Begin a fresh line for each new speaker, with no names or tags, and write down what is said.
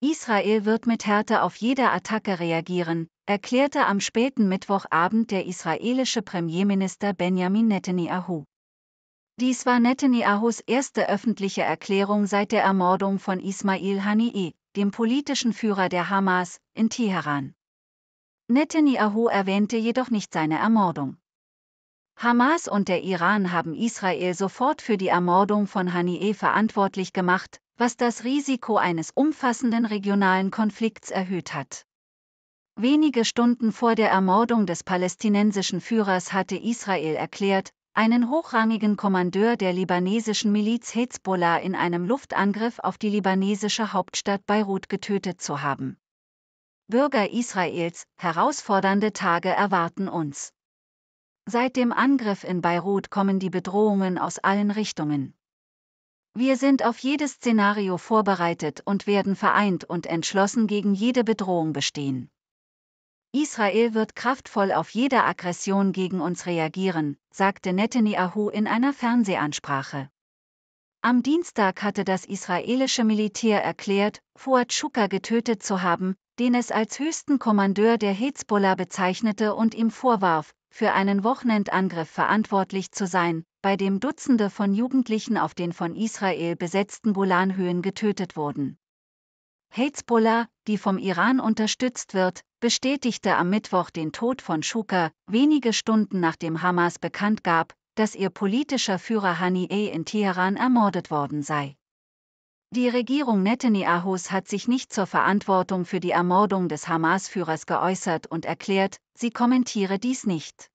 Israel wird mit Härte auf jede Attacke reagieren, erklärte am späten Mittwochabend der israelische Premierminister Benjamin Netanyahu. Dies war Netanyahus erste öffentliche Erklärung seit der Ermordung von Ismail Haniyeh, dem politischen Führer der Hamas, in Teheran. Netanyahu erwähnte jedoch nicht seine Ermordung. Hamas und der Iran haben Israel sofort für die Ermordung von Haniyeh verantwortlich gemacht, was das Risiko eines umfassenden regionalen Konflikts erhöht hat. Wenige Stunden vor der Ermordung des palästinensischen Führers hatte Israel erklärt, einen hochrangigen Kommandeur der libanesischen Miliz Hezbollah in einem Luftangriff auf die libanesische Hauptstadt Beirut getötet zu haben. Bürger Israels, herausfordernde Tage erwarten uns. Seit dem Angriff in Beirut kommen die Bedrohungen aus allen Richtungen. Wir sind auf jedes Szenario vorbereitet und werden vereint und entschlossen gegen jede Bedrohung bestehen. Israel wird kraftvoll auf jede Aggression gegen uns reagieren, sagte Netanyahu in einer Fernsehansprache. Am Dienstag hatte das israelische Militär erklärt, Fuad Shuka getötet zu haben, den es als höchsten Kommandeur der Hezbollah bezeichnete und ihm vorwarf, für einen Wochenendangriff verantwortlich zu sein, bei dem Dutzende von Jugendlichen auf den von Israel besetzten Golanhöhen getötet wurden. Hezbollah, die vom Iran unterstützt wird, bestätigte am Mittwoch den Tod von Shuka, wenige Stunden nachdem Hamas bekannt gab, dass ihr politischer Führer Hani E. in Teheran ermordet worden sei die Regierung Netanyahus hat sich nicht zur Verantwortung für die Ermordung des Hamas-Führers geäußert und erklärt, sie kommentiere dies nicht.